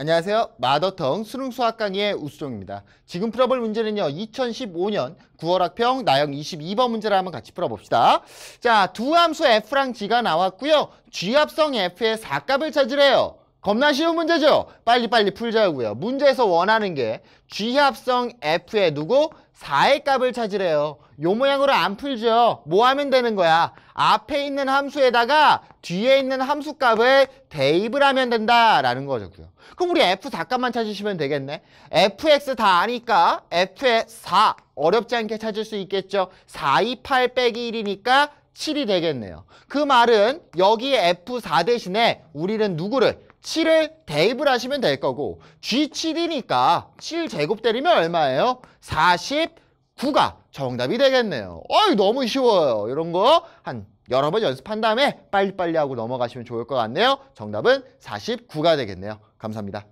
안녕하세요. 마더텅 수능 수학 강의의 우수종입니다. 지금 풀어볼 문제는요. 2015년 9월 학평 나영 22번 문제를 한번 같이 풀어봅시다. 자, 두 함수 f랑 g가 나왔고요. g합성 f의 4값을 찾으래요. 겁나 쉬운 문제죠? 빨리빨리 풀자고요. 문제에서 원하는 게 G합성 f 에 누구? 4의 값을 찾으래요. 요 모양으로 안 풀죠. 뭐 하면 되는 거야? 앞에 있는 함수에다가 뒤에 있는 함수 값을 대입을 하면 된다라는 거죠 그럼 우리 F4 값만 찾으시면 되겠네. fx 다 아니까 f의 4 어렵지 않게 찾을 수 있겠죠. 4, 2, 8 빼기 1이니까 7이 되겠네요. 그 말은 여기 F4 대신에 우리는 누구를 7을 대입을 하시면 될 거고 G7이니까 7 제곱 때리면 얼마예요? 49가 정답이 되겠네요. 어이 너무 쉬워요. 이런 거 한 여러 번 연습한 다음에 빨리빨리 하고 넘어가시면 좋을 것 같네요. 정답은 49가 되겠네요. 감사합니다.